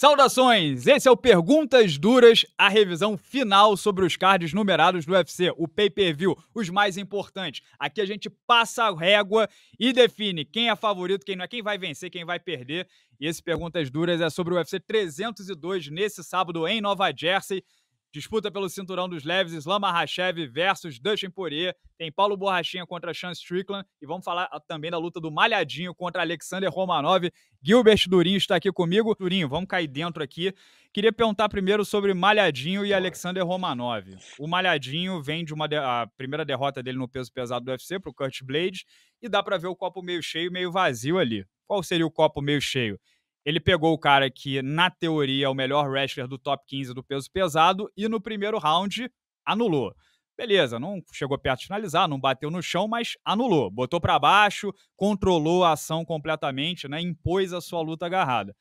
Saudações! Esse é o Perguntas Duras, a revisão final sobre os cards numerados do UFC, o pay-per-view, os mais importantes. Aqui a gente passa a régua e define quem é favorito, quem não é, quem vai vencer, quem vai perder. E esse Perguntas Duras é sobre o UFC 302 nesse sábado em Nova Jersey. Disputa pelo cinturão dos leves, Islam Mahashev versus Dustin Poirier. Tem Paulo Borrachinha contra Sean Strickland. E vamos falar ah, também da luta do Malhadinho contra Alexander Romanov. Gilbert Durinho está aqui comigo. Durinho, vamos cair dentro aqui. Queria perguntar primeiro sobre Malhadinho e Alexander Romanov. O Malhadinho vem de uma de... a primeira derrota dele no peso pesado do UFC para o Kurt Blade. E dá para ver o copo meio cheio, meio vazio ali. Qual seria o copo meio cheio? Ele pegou o cara que, na teoria, é o melhor wrestler do top 15 do peso pesado e no primeiro round anulou. Beleza, não chegou perto de finalizar, não bateu no chão, mas anulou. Botou para baixo, controlou a ação completamente, né? Impôs a sua luta agarrada.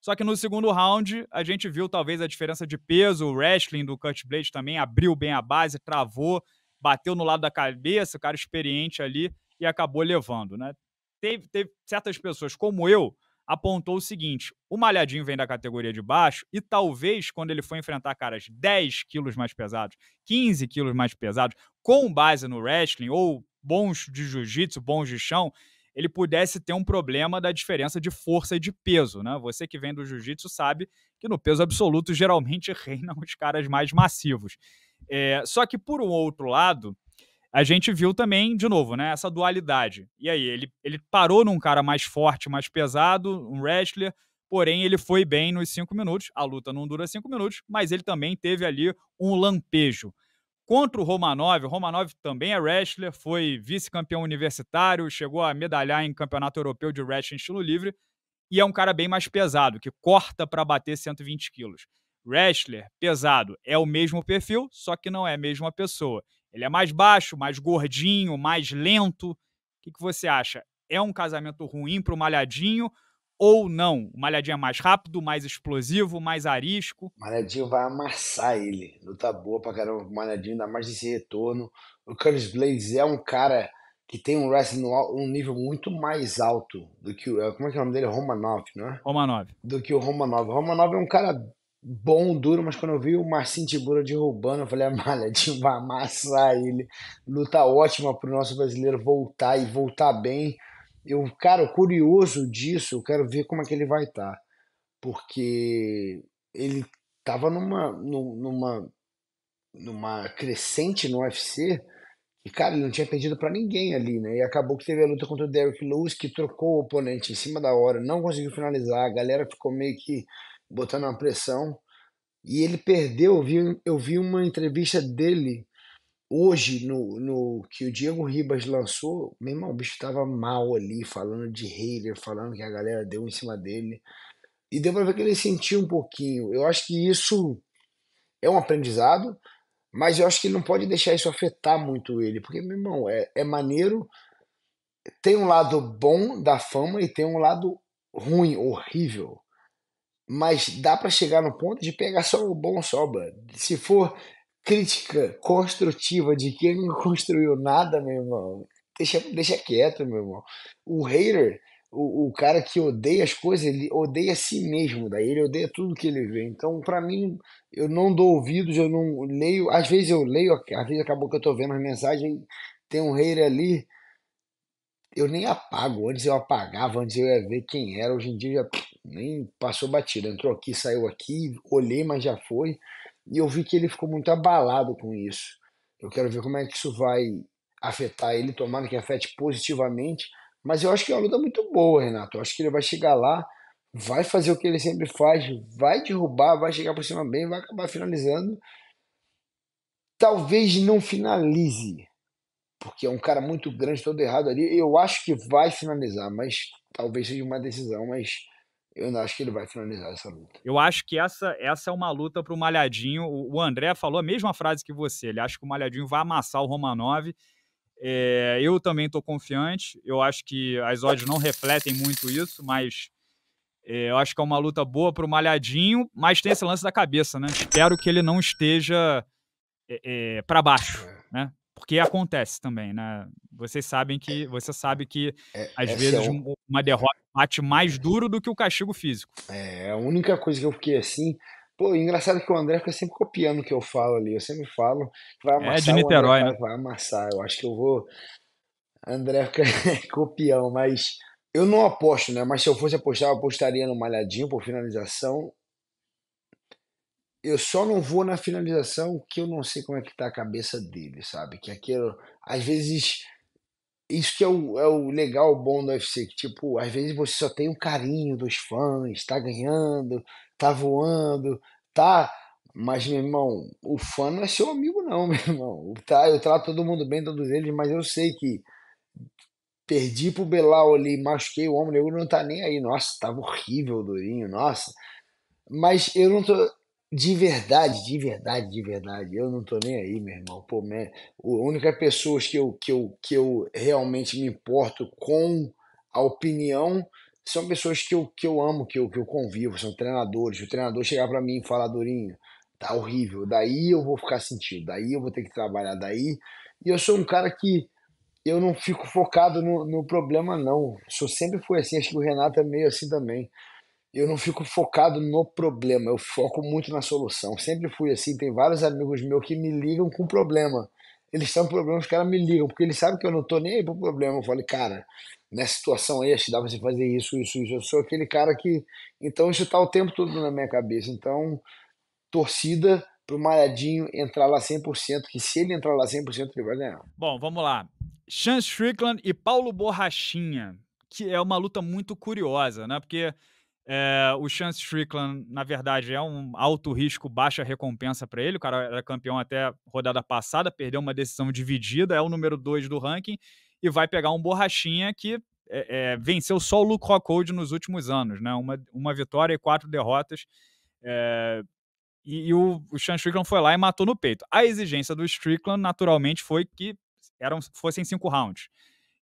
Só que no segundo round, a gente viu talvez a diferença de peso. O wrestling do Cut Blade também abriu bem a base, travou, bateu no lado da cabeça, o cara experiente ali e acabou levando, né? Teve, teve certas pessoas, como eu, apontou o seguinte: o Malhadinho vem da categoria de baixo e talvez quando ele for enfrentar caras 10 quilos mais pesados, 15 quilos mais pesados, com base no wrestling ou bons de jiu-jitsu, bons de chão, ele pudesse ter um problema da diferença de força e de peso, né? Você que vem do jiu-jitsu sabe que no peso absoluto geralmente reinam os caras mais massivos. É, só que por um outro lado, a gente viu também, de novo, né, essa dualidade. E aí, ele, ele parou num cara mais forte, mais pesado, um wrestler, porém ele foi bem nos cinco minutos. A luta não dura cinco minutos, mas ele também teve ali um lampejo. Contra o Romanov, o Romanov também é wrestler, foi vice-campeão universitário, chegou a medalhar em campeonato europeu de wrestling estilo livre, e é um cara bem mais pesado, que corta para bater 120 quilos. Wrestler, pesado, é o mesmo perfil, só que não é a mesma pessoa. Ele é mais baixo, mais gordinho, mais lento. O que, que você acha? É um casamento ruim para o Malhadinho ou não? O Malhadinho é mais rápido, mais explosivo, mais arisco? O Malhadinho vai amassar ele. Luta boa pra caramba o Malhadinho, dá mais esse retorno. O Curtis Blaze é um cara que tem um wrestling um nível muito mais alto do que o. Como é que é o nome dele? Romanov, não é? Romanov. Do que o Romanov. O Romanov é um cara bom, duro, mas quando eu vi o Marcinho Tibura derrubando, eu falei, a Malhadinho vai amassar ele. Luta ótima para o nosso brasileiro voltar e voltar bem. Eu, cara, curioso disso, eu quero ver como é que ele vai estar. Tá, porque ele tava numa, numa, numa crescente no UFC e, cara, ele não tinha perdido para ninguém ali, né? E acabou que teve a luta contra o Derrick Lewis, que trocou o oponente em cima da hora, não conseguiu finalizar, a galera ficou meio que botando uma pressão. E ele perdeu, eu vi, eu vi uma entrevista dele hoje, no, no que o Diego Ribas lançou, meu irmão, o bicho tava mal ali, falando de hater, falando que a galera deu em cima dele. E deu pra ver que ele sentiu um pouquinho. Eu acho que isso é um aprendizado, mas eu acho que não pode deixar isso afetar muito ele, porque, meu irmão, é, é maneiro. Tem um lado bom da fama e tem um lado ruim, horrível mas dá para chegar no ponto de pegar só o bom só, Se for crítica construtiva de quem não construiu nada, meu irmão, deixa, deixa quieto, meu irmão. O hater, o, o cara que odeia as coisas, ele odeia a si mesmo, daí ele odeia tudo que ele vê. Então, para mim, eu não dou ouvidos, eu não leio. Às vezes eu leio, às vezes acabou que eu tô vendo as mensagens, tem um hater ali. Eu nem apago, antes eu apagava, antes eu ia ver quem era, hoje em dia já nem passou batida, entrou aqui, saiu aqui, olhei, mas já foi. E eu vi que ele ficou muito abalado com isso. Eu quero ver como é que isso vai afetar ele, tomando que afete positivamente. Mas eu acho que é uma luta muito boa, Renato. Eu acho que ele vai chegar lá, vai fazer o que ele sempre faz, vai derrubar, vai chegar por cima bem, vai acabar finalizando. Talvez não finalize, porque é um cara muito grande, todo errado ali. Eu acho que vai finalizar, mas talvez seja uma decisão, mas eu não acho que ele vai finalizar essa luta. Eu acho que essa, essa é uma luta para o Malhadinho. O André falou a mesma frase que você. Ele acha que o Malhadinho vai amassar o Romanov. É, eu também estou confiante. Eu acho que as odds não refletem muito isso, mas é, eu acho que é uma luta boa para o Malhadinho. Mas tem esse lance da cabeça, né? Espero que ele não esteja é, é para baixo, é. né? porque acontece também, né? Vocês sabem que é. você sabe que é, às é vezes é um... uma derrota bate mais duro do que o castigo físico. É, a única coisa que eu fiquei assim, pô, engraçado que o André fica sempre copiando o que eu falo ali, eu sempre falo que vai amassar, é de Niterói, André, né? vai, vai amassar. Eu acho que eu vou André fica copião, mas eu não aposto, né? Mas se eu fosse apostar, eu apostaria no Malhadinho por finalização eu só não vou na finalização que eu não sei como é que tá a cabeça dele, sabe? Que aquilo, às vezes, isso que é o, é o legal, bom do UFC, que tipo, às vezes você só tem o carinho dos fãs, tá ganhando, tá voando, tá... Mas, meu irmão, o fã não é seu amigo não, meu irmão. Tá, eu trato todo mundo bem, todos eles, mas eu sei que perdi pro Belal ali, machuquei o homem, o não tá nem aí. Nossa, tava horrível o Durinho, nossa. Mas eu não tô de verdade, de verdade, de verdade. Eu não tô nem aí, meu irmão. Pô, man, a única pessoa que eu, que, eu, que eu realmente me importo com a opinião são pessoas que eu, que eu amo, que eu, que eu convivo, são treinadores. O treinador chegar para mim e falar, Durinho, tá horrível. Daí eu vou ficar sentido, daí eu vou ter que trabalhar, daí. E eu sou um cara que eu não fico focado no, no problema, não. Eu sou, sempre foi assim, acho que o Renato é meio assim também eu não fico focado no problema, eu foco muito na solução. Sempre fui assim, tem vários amigos meus que me ligam com problema. Eles estão com problema, os caras me ligam, porque eles sabem que eu não tô nem aí pro problema. Eu falei, cara, nessa situação aí, acho que dá pra você fazer isso, isso, isso. Eu sou aquele cara que. Então isso tá o tempo todo na minha cabeça. Então, torcida pro Malhadinho entrar lá 100%, que se ele entrar lá 100%, ele vai ganhar. Bom, vamos lá. Chance Strickland e Paulo Borrachinha, que é uma luta muito curiosa, né? Porque é, o Chance Strickland, na verdade, é um alto risco, baixa recompensa para ele. O cara era campeão até rodada passada, perdeu uma decisão dividida, é o número 2 do ranking e vai pegar um borrachinha que é, é, venceu só o Luke Rockhold nos últimos anos, né? Uma, uma vitória e quatro derrotas. É, e, e o, o Sean Strickland foi lá e matou no peito. A exigência do Strickland, naturalmente, foi que eram, fossem cinco rounds.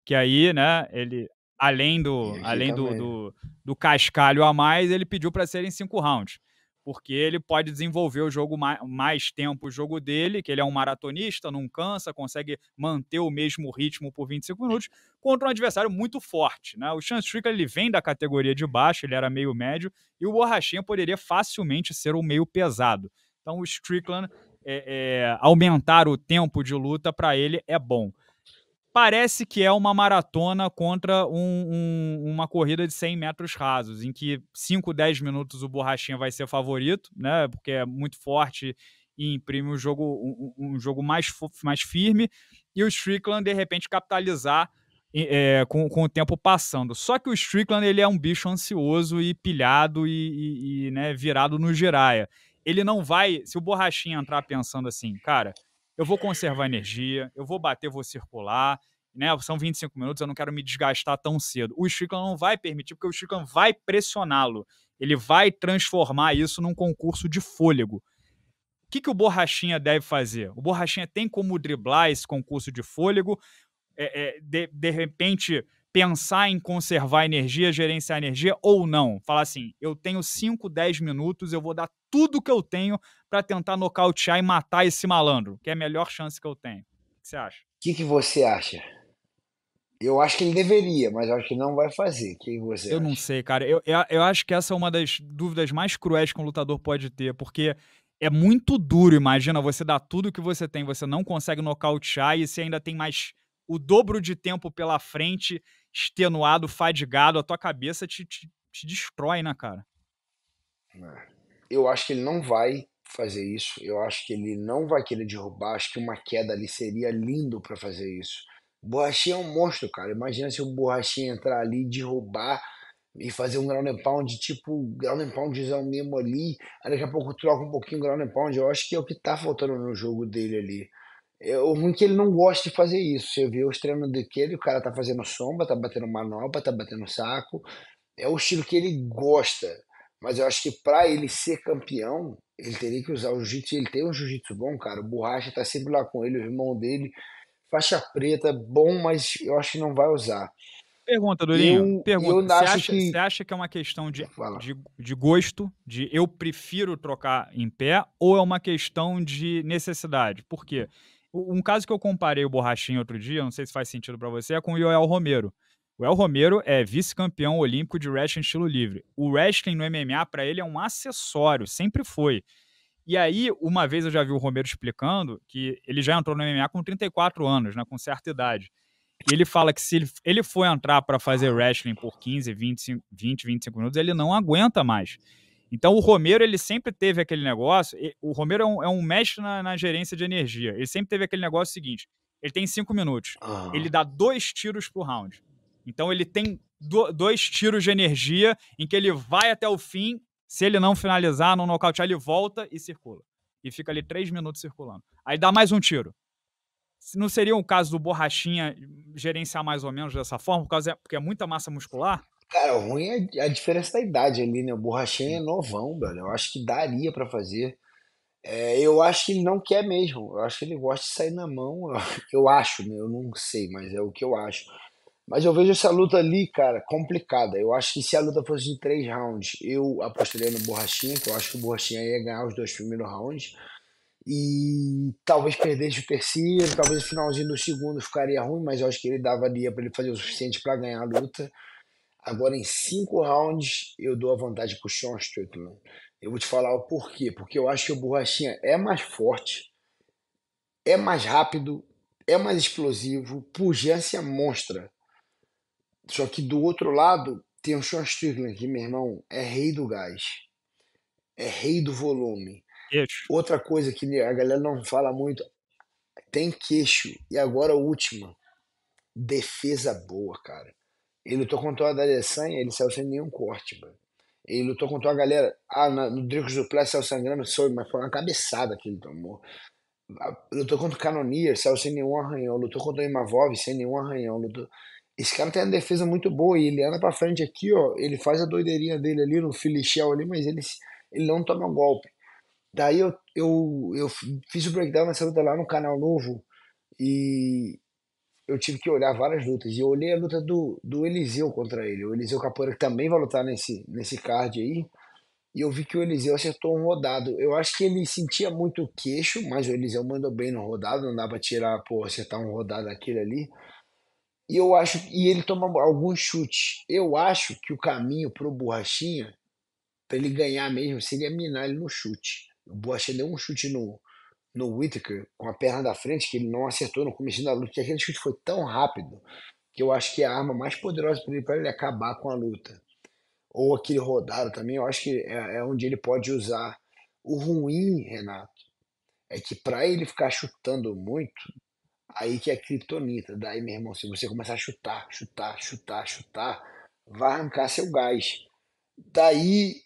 Que aí, né, ele além do, além do, do, do, cascalho a mais, ele pediu para serem cinco rounds. Porque ele pode desenvolver o jogo mais, mais tempo, o jogo dele, que ele é um maratonista, não cansa, consegue manter o mesmo ritmo por 25 minutos, contra um adversário muito forte. Né? O Chance Strickland, ele vem da categoria de baixo, ele era meio médio, e o Borrachinha poderia facilmente ser um meio pesado. Então o Strickland, é, é, aumentar o tempo de luta para ele é bom parece que é uma maratona contra um, um, uma corrida de 100 metros rasos, em que 5, 10 minutos o Borrachinha vai ser favorito, né? Porque é muito forte e imprime um jogo, um, um jogo mais, mais firme, e o Strickland, de repente, capitalizar é, com, com o tempo passando. Só que o Strickland ele é um bicho ansioso e pilhado e, e, e né, virado no giraia. Ele não vai. Se o Borrachinha entrar pensando assim, cara, eu vou conservar energia, eu vou bater, vou circular, né? São 25 minutos, eu não quero me desgastar tão cedo. O Strickland não vai permitir, porque o Strickland vai pressioná-lo. Ele vai transformar isso num concurso de fôlego. O que, que o Borrachinha deve fazer? O Borrachinha tem como driblar esse concurso de fôlego, é, é, de, de repente pensar em conservar energia, gerenciar energia ou não. Falar assim, eu tenho 5, 10 minutos, eu vou dar tudo que eu tenho para tentar nocautear e matar esse malandro, que é a melhor chance que eu tenho. O que você acha? O que, que você acha? Eu acho que ele deveria, mas eu acho que não vai fazer. Quem você Eu acha? não sei, cara. Eu, eu, eu, acho que essa é uma das dúvidas mais cruéis que um lutador pode ter, porque é muito duro, imagina, você dá tudo o que você tem, você não consegue nocautear e você ainda tem mais o dobro de tempo pela frente, extenuado, fadigado, a tua cabeça te, te, te destrói, né, cara? É. Eu acho que ele não vai fazer isso. Eu acho que ele não vai querer derrubar. Acho que uma queda ali seria lindo para fazer isso. Borrachinha é um monstro, cara. Imagina se o Borrachinha entrar ali, derrubar e fazer um ground and pound, tipo ground and poundzão mesmo ali. Aí daqui a pouco troca um pouquinho o ground and pound. Eu acho que é o que tá faltando no jogo dele ali. É, o ruim é que ele não gosta de fazer isso. Você vê os treinos dele, o cara tá fazendo sombra, tá batendo manopla, tá batendo saco. É o estilo que ele gosta. Mas eu acho que para ele ser campeão, ele teria que usar o jiu-jitsu. Ele tem um jiu-jitsu bom, cara. O Borracha tá sempre lá com ele, o irmão dele. Faixa preta, bom, mas eu acho que não vai usar. Pergunta, Durinho. Eu, pergunta. Eu você, acha, que... você acha que é uma questão de, de, de, gosto, de eu prefiro trocar em pé, ou é uma questão de necessidade? Por quê? Um caso que eu comparei o Borrachinho outro dia, não sei se faz sentido para você, é com o Joel Romero. O El Romero é vice-campeão olímpico de wrestling estilo livre. O wrestling no MMA, para ele, é um acessório, sempre foi. E aí, uma vez eu já vi o Romero explicando que ele já entrou no MMA com 34 anos, né, com certa idade. E ele fala que se ele, for entrar para fazer wrestling por 15, 25, 20, 25 minutos, ele não aguenta mais. Então o Romero, ele sempre teve aquele negócio. O Romero é um, é um mestre na, na, gerência de energia. Ele sempre teve aquele negócio seguinte: ele tem cinco minutos, ah. ele dá dois tiros por round. Então ele tem do, dois tiros de energia em que ele vai até o fim. Se ele não finalizar, não nocautear, ele volta e circula. E fica ali três minutos circulando. Aí dá mais um tiro. Não seria o caso do Borrachinha gerenciar mais ou menos dessa forma, por causa, porque é muita massa muscular? Cara, o ruim é a diferença da idade ali, né? O Borrachinha é novão, velho. Eu acho que daria para fazer. É, eu acho que ele não quer mesmo. Eu acho que ele gosta de sair na mão. Eu acho, né? Eu não sei, mas é o que eu acho. Mas eu vejo essa luta ali, cara, complicada. Eu acho que se a luta fosse de três rounds, eu apostaria no Borrachinha, que eu acho que o Borrachinha ia ganhar os dois primeiros rounds. E talvez perdesse o terceiro, talvez o finalzinho do segundo ficaria ruim, mas eu acho que ele dava dia para ele fazer o suficiente para ganhar a luta. Agora, em cinco rounds, eu dou a vantagem pro Sean Strickland. Eu vou te falar o porquê. Porque eu acho que o Borrachinha é mais forte, é mais rápido, é mais explosivo, pujança monstra. Só que do outro lado tem o Sean Strickland, que, meu irmão, é rei do gás. É rei do volume. Queixo. Outra coisa que a galera não fala muito, tem queixo. E agora a última, defesa boa, cara. Ele lutou contra o Adesanya, ele saiu sem nenhum corte, mano. Ele lutou contra a galera. Ah, no Dricos do Play saiu sangrando, soube, mas foi uma cabeçada que ele tomou. Ah, lutou contra o Canonier, saiu sem nenhum arranhão. Lutou contra o Imavov, sem nenhum arranhão. Lutou... Esse cara tem uma defesa muito boa e ele anda pra frente aqui, ó. Ele faz a doideirinha dele ali no filichel ali, mas ele, ele não toma um golpe. Daí eu, eu, eu fiz o breakdown nessa luta lá no canal novo e eu tive que olhar várias lutas. E eu olhei a luta do, do Eliseu contra ele. O Eliseu Capoeira que também vai lutar nesse, nesse card aí. E eu vi que o Eliseu acertou um rodado. Eu acho que ele sentia muito queixo, mas o Eliseu mandou bem no rodado. Não dá pra tirar, pô, acertar um rodado daquele ali. E eu acho e ele toma alguns chutes. Eu acho que o caminho para o Borrachinha, para ele ganhar mesmo, seria minar ele no chute. O Borrachinha deu um chute no, no Whittaker com a perna da frente que ele não acertou no começo da luta. E aquele chute foi tão rápido que eu acho que é a arma mais poderosa para ele, ele acabar com a luta. Ou aquele rodado também, eu acho que é, é onde ele pode usar. O ruim, Renato, é que para ele ficar chutando muito, Aí que é criptonita. Daí, meu irmão, se você começar a chutar, chutar, chutar, chutar, vai arrancar seu gás. Daí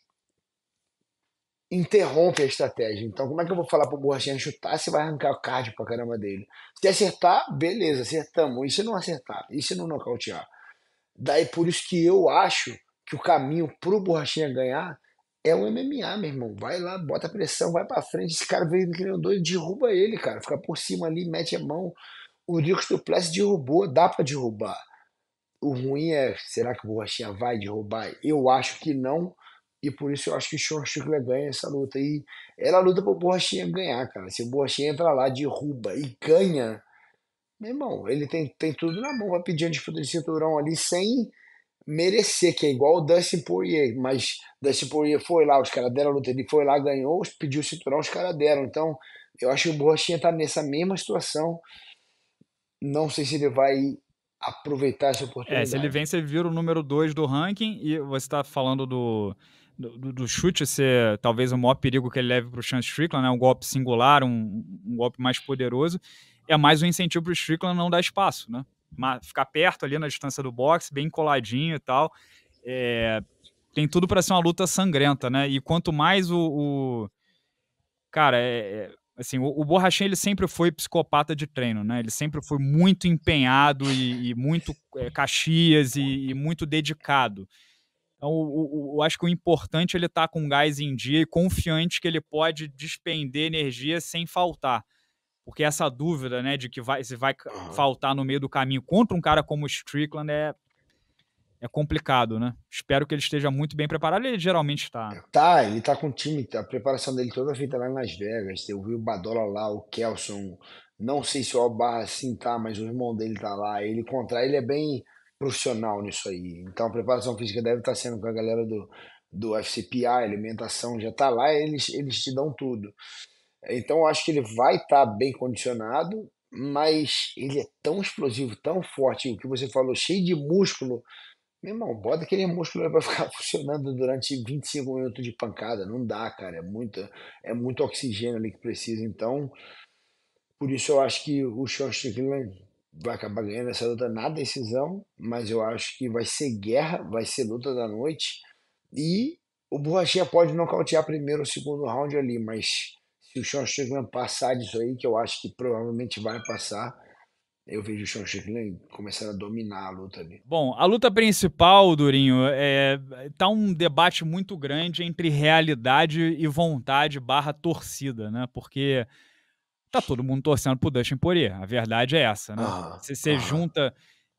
interrompe a estratégia. Então, como é que eu vou falar pro borrachinha chutar se vai arrancar o cardio pra caramba dele? Se acertar, beleza, acertamos. E se não acertar? E se não nocautear? Daí por isso que eu acho que o caminho pro borrachinha ganhar é um MMA, meu irmão. Vai lá, bota pressão, vai pra frente. Esse cara veio do um doido, derruba ele, cara. Fica por cima ali, mete a mão. O Rios Duplessis derrubou, dá pra derrubar. O ruim é, será que o Borrachinha vai derrubar? Eu acho que não. E por isso eu acho que o Sean Strickler ganha essa luta. E ela luta pro Borrachinha ganhar, cara. Se o Borrachinha entra lá, derruba e ganha, meu irmão, ele tem, tem tudo na mão. Vai pedir antes disputa de cinturão ali sem merecer, que é igual o Dustin Poirier, mas Dustin Poirier foi lá, os caras deram a luta, ele foi lá, ganhou, pediu o cinturão, os caras deram. Então, eu acho que o Borrachinha tá nessa mesma situação. Não sei se ele vai aproveitar essa oportunidade. É, se ele vence, ele vira o número 2 do ranking e você está falando do, do, do, chute ser talvez o maior perigo que ele leve para o Chance Strickland, né? um golpe singular, um, um golpe mais poderoso. É mais um incentivo para o Strickland não dar espaço, né? ficar perto ali na distância do boxe, bem coladinho e tal. É, tem tudo para ser uma luta sangrenta, né? E quanto mais o. o... Cara, é, é assim, o, o Borrachinha ele sempre foi psicopata de treino, né? Ele sempre foi muito empenhado e, e muito é, caxias e, e, muito dedicado. Então, eu acho que o importante é ele estar tá com gás em dia e confiante que ele pode despender energia sem faltar. Porque essa dúvida, né, de que vai, se vai uhum. faltar no meio do caminho contra um cara como o Strickland é, é complicado, né? Espero que ele esteja muito bem preparado. Ele geralmente está. É, tá, ele está com o time, a preparação dele toda feita lá em Las Vegas. Eu vi o Badola lá, o Kelson. Não sei se o Albarra sim tá, mas o irmão dele tá lá. Ele contra ele é bem profissional nisso aí. Então a preparação física deve estar tá sendo com a galera do, do FCPA, alimentação já tá lá, eles, eles te dão tudo. Então eu acho que ele vai estar tá bem condicionado, mas ele é tão explosivo, tão forte, o que você falou, cheio de músculo. Meu irmão, bota aquele músculo para ficar funcionando durante 25 minutos de pancada. Não dá, cara. É muito, é muito oxigênio ali que precisa. Então, por isso eu acho que o Sean Strickland vai acabar ganhando essa luta na decisão, mas eu acho que vai ser guerra, vai ser luta da noite. E o Borrachinha pode nocautear primeiro ou segundo round ali, mas se o Shawshank passar disso aí, que eu acho que provavelmente vai passar, eu vejo o Shawshank começando a dominar a luta ali. Bom, a luta principal, Durinho, é, tá um debate muito grande entre realidade e vontade barra torcida, né? Porque tá todo mundo torcendo pro Dustin Poirier, a verdade é essa, né? Você ah, ah. junta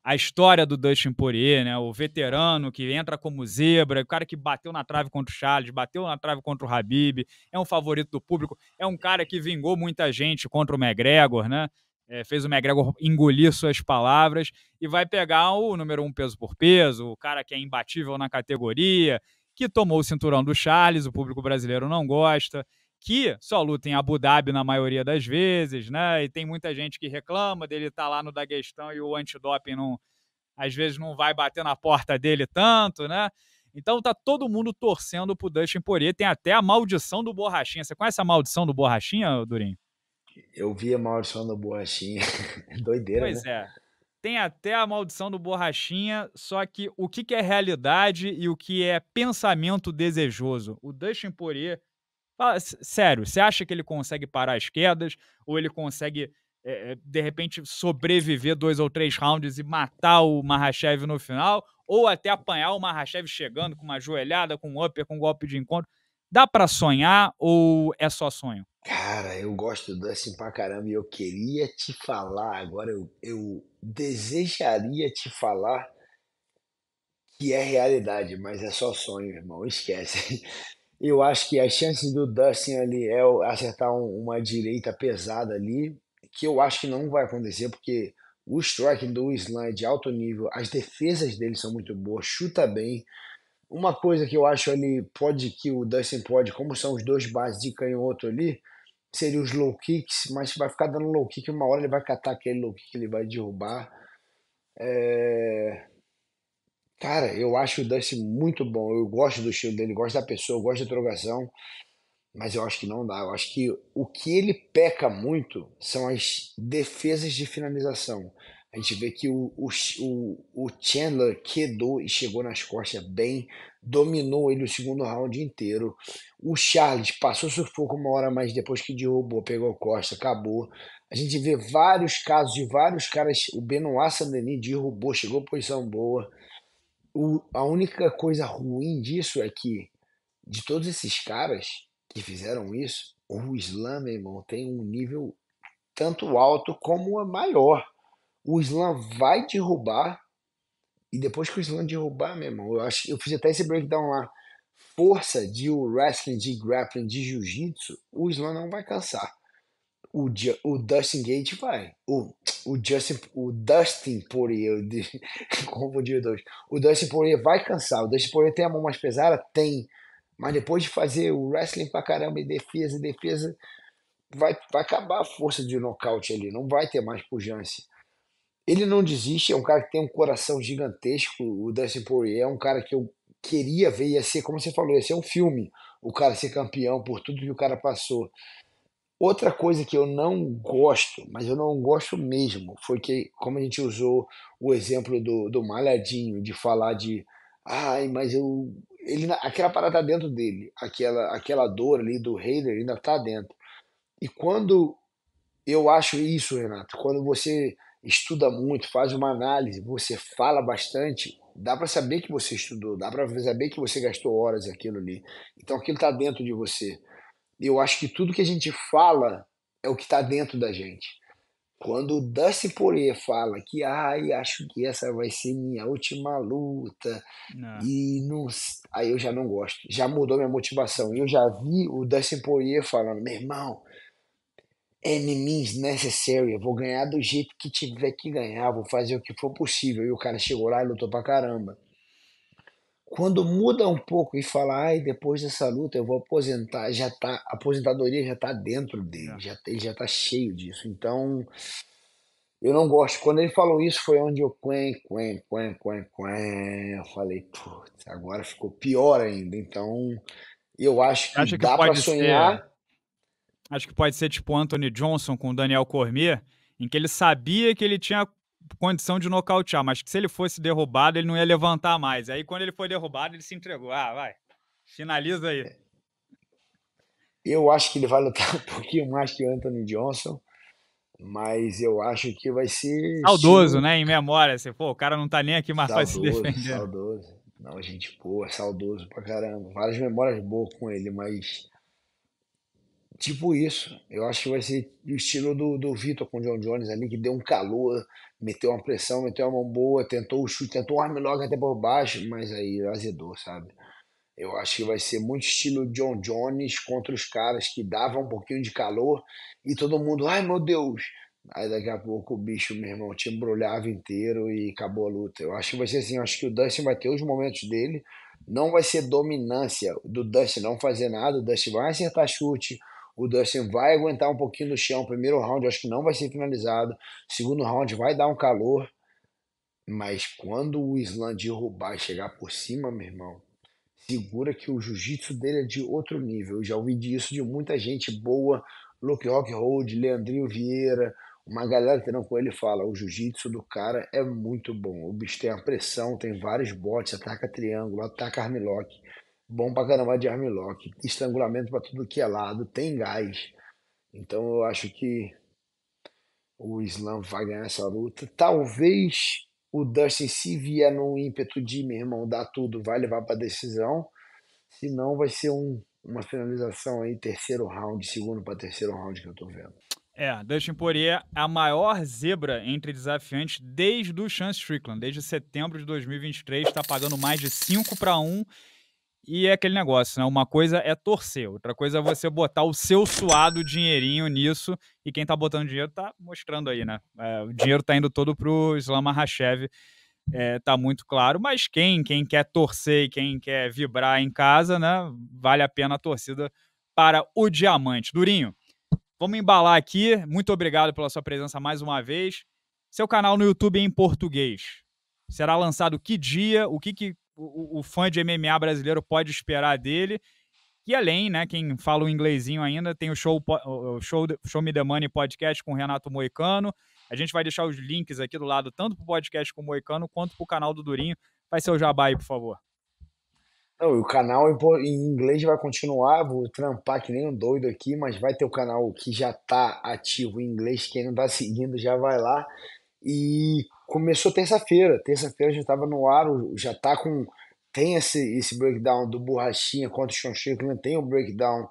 a história do Dustin Poirier, né? O veterano que entra como zebra, o cara que bateu na trave contra o Charles, bateu na trave contra o Habib, é um favorito do público, é um cara que vingou muita gente contra o McGregor, né? É, fez o McGregor engolir suas palavras e vai pegar o número um peso por peso, o cara que é imbatível na categoria, que tomou o cinturão do Charles, o público brasileiro não gosta, que só luta em Abu Dhabi na maioria das vezes, né? E tem muita gente que reclama dele estar tá lá no Daguestão e o antidoping não, às vezes não vai bater na porta dele tanto, né? Então tá todo mundo torcendo pro Dustin Poirier. Tem até a maldição do Borrachinha. Você conhece a maldição do Borrachinha, Durinho? Eu vi a maldição do Borrachinha. É doideira, pois né? Pois é. Tem até a maldição do Borrachinha, só que o que, que é realidade e o que é pensamento desejoso? O Dustin Poirier Fala, sério, você acha que ele consegue parar as quedas? Ou ele consegue, é, de repente, sobreviver dois ou três rounds e matar o Mahashev no final? Ou até apanhar o Mahashev chegando com uma joelhada, com um upper, com um golpe de encontro? Dá para sonhar ou é só sonho? Cara, eu gosto do Dustin assim, pra caramba e eu queria te falar agora, eu, eu desejaria te falar que é realidade, mas é só sonho, irmão. Esquece. Eu acho que as chances do Dustin ali é acertar uma direita pesada ali, que eu acho que não vai acontecer, porque o strike do Islam é de alto nível, as defesas dele são muito boas, chuta bem. Uma coisa que eu acho ali, pode que o Dustin pode, como são os dois bases de canhoto ali, seria os low kicks, mas vai ficar dando low kick, uma hora ele vai catar aquele low kick, ele vai derrubar. É... Cara, eu acho o Dusty muito bom. Eu gosto do estilo dele, gosto da pessoa, gosto da trocação Mas eu acho que não dá. Eu acho que o que ele peca muito são as defesas de finalização. A gente vê que o, o, o Chandler quedou e chegou nas costas bem, dominou ele o segundo round inteiro. O Charles passou sufoco uma hora mais depois que derrubou, pegou a costa, acabou. A gente vê vários casos de vários caras. O Benoit Sandini derrubou, chegou posição boa. O, a única coisa ruim disso é que, de todos esses caras que fizeram isso, o Islã, meu irmão, tem um nível tanto alto como maior. O Islã vai derrubar, e depois que o Islã derrubar, meu irmão, eu, acho, eu fiz até esse breakdown lá. Força de wrestling, de grappling, de jiu-jitsu, o Islã não vai cansar o, o Dustin Gate vai. O, o, Justin, o Dustin Poirier, como confundi os dois. O Dustin Poirier vai cansar. O Dustin Poirier tem a mão mais pesada? Tem. Mas depois de fazer o wrestling pra caramba e defesa, defesa, vai, vai acabar a força de nocaute ali. Não vai ter mais pujança. Ele não desiste, é um cara que tem um coração gigantesco. O Dustin Poirier é um cara que eu queria ver, ia ser, como você falou, ia ser um filme. O cara ser campeão por tudo que o cara passou. Outra coisa que eu não gosto, mas eu não gosto mesmo, foi que, como a gente usou o exemplo do, do Malhadinho, de falar de. Ai, mas eu. Ele, aquela parada tá dentro dele, aquela, aquela dor ali do hater ainda tá dentro. E quando eu acho isso, Renato, quando você estuda muito, faz uma análise, você fala bastante, dá para saber que você estudou, dá para saber que você gastou horas aquilo ali. Então aquilo tá dentro de você eu acho que tudo que a gente fala é o que está dentro da gente. Quando o Dusty Poirier fala que ai, acho que essa vai ser minha última luta, não. e não, aí eu já não gosto, já mudou minha motivação. Eu já vi o Dusty Poirier falando: meu irmão, enemies necessary, eu vou ganhar do jeito que tiver que ganhar, vou fazer o que for possível. E o cara chegou lá e lutou pra caramba. Quando muda um pouco e fala, ai, depois dessa luta eu vou aposentar, já tá, a aposentadoria já está dentro dele, é. já, ele já está cheio disso. Então, eu não gosto. Quando ele falou isso, foi onde eu quen, quen, quen, quen, quen. Eu falei, putz, agora ficou pior ainda. Então, eu acho que, acho que dá para sonhar. Ser, acho que pode ser tipo Anthony Johnson com o Daniel Cormier, em que ele sabia que ele tinha condição de nocautear, mas que se ele fosse derrubado, ele não ia levantar mais. Aí quando ele foi derrubado, ele se entregou. Ah, vai. Finaliza aí. É. Eu acho que ele vai lutar um pouquinho mais que o Anthony Johnson, mas eu acho que vai ser. Saudoso, estilo... né? Em memória. Você, assim. pô, o cara não tá nem aqui, mais saudoso, se defender. Saudoso. Não, gente, pô, é saudoso pra caramba. Várias memórias boas com ele, mas Tipo isso. Eu acho que vai ser o estilo do, do Vitor com o John Jones ali, que deu um calor, meteu uma pressão, meteu uma mão boa, tentou o chute, tentou um armlock até por baixo, mas aí azedou, sabe? Eu acho que vai ser muito estilo John Jones contra os caras que davam um pouquinho de calor e todo mundo, ai meu Deus! Aí daqui a pouco o bicho, meu irmão, te embrulhava inteiro e acabou a luta. Eu acho que vai ser assim, eu acho que o Dustin vai ter os momentos dele, não vai ser dominância do Dustin não fazer nada, o Dustin vai acertar chute, o Dustin vai aguentar um pouquinho no chão. Primeiro round, acho que não vai ser finalizado. Segundo round, vai dar um calor. Mas quando o Islam derrubar e chegar por cima, meu irmão, segura que o jiu-jitsu dele é de outro nível. Eu já ouvi disso de muita gente boa. Luke Road, Leandrinho Vieira, uma galera que não com ele fala, o jiu-jitsu do cara é muito bom. O bicho tem a pressão, tem vários botes, ataca triângulo, ataca armlock bom pra caramba de armlock, estrangulamento para tudo que é lado, tem gás. Então eu acho que o Islam vai ganhar essa luta. Talvez o Dustin se vier num ímpeto de, meu irmão, dá tudo, vai levar para decisão. Se não, vai ser um, uma finalização aí, terceiro round, segundo para terceiro round que eu tô vendo. É, Dustin Poirier, é a maior zebra entre desafiantes desde o Chance Strickland, desde setembro de 2023, está pagando mais de 5 para 1 e é aquele negócio, né? Uma coisa é torcer, outra coisa é você botar o seu suado dinheirinho nisso. E quem tá botando dinheiro tá mostrando aí, né? É, o dinheiro tá indo todo pro Islam Mahashev, é, tá muito claro. Mas quem, quem quer torcer e quem quer vibrar em casa, né? Vale a pena a torcida para o diamante. Durinho, vamos embalar aqui. Muito obrigado pela sua presença mais uma vez. Seu canal no YouTube é em português será lançado que dia, o que, que o, o fã de MMA brasileiro pode esperar dele. E além, né, quem fala o inglesinho ainda, tem o show, o show, show Me The Money podcast com o Renato Moicano. A gente vai deixar os links aqui do lado, tanto para o podcast com o Moicano, quanto para o canal do Durinho. vai ser o Jabai, por favor. Não, o canal em inglês vai continuar, vou trampar que nem um doido aqui, mas vai ter o canal que já está ativo em inglês, quem não está seguindo já vai lá. E começou terça-feira. Terça-feira já estava no ar, já tá com. Tem esse, esse breakdown do Borrachinha contra o Sean Strickland, tem o breakdown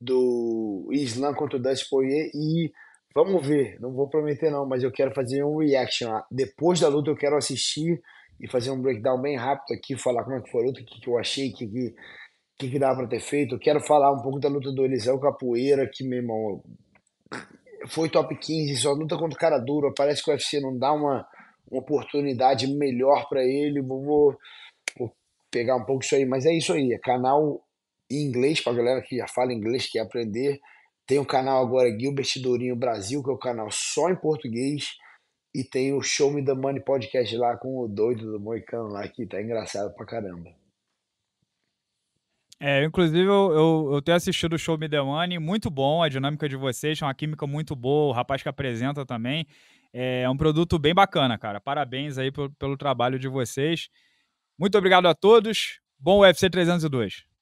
do Islam contra o Dusty Poirier e vamos ver, não vou prometer não, mas eu quero fazer um reaction. Depois da luta eu quero assistir e fazer um breakdown bem rápido aqui, falar como é que foi a luta, o que, que eu achei, o que, que, que, que dava para ter feito. Eu quero falar um pouco da luta do Eliseu Capoeira, que, meu irmão, foi top 15, só luta contra o cara duro, parece que o UFC não dá uma uma oportunidade melhor para ele. Vou, vou, vou, pegar um pouco isso aí, mas é isso aí. É canal em inglês para galera que já fala inglês quer aprender. Tem o canal agora Gilbert Dourinho Brasil, que é o canal só em português. E tem o Show Me the Money podcast lá com o doido do Moicano lá, que tá engraçado pra caramba. É, inclusive eu, eu, eu, tenho assistido o show Me The Money, muito bom a dinâmica de vocês, é uma química muito boa, o rapaz que apresenta também. É um produto bem bacana, cara. Parabéns aí pelo, pelo trabalho de vocês. Muito obrigado a todos. Bom UFC 302.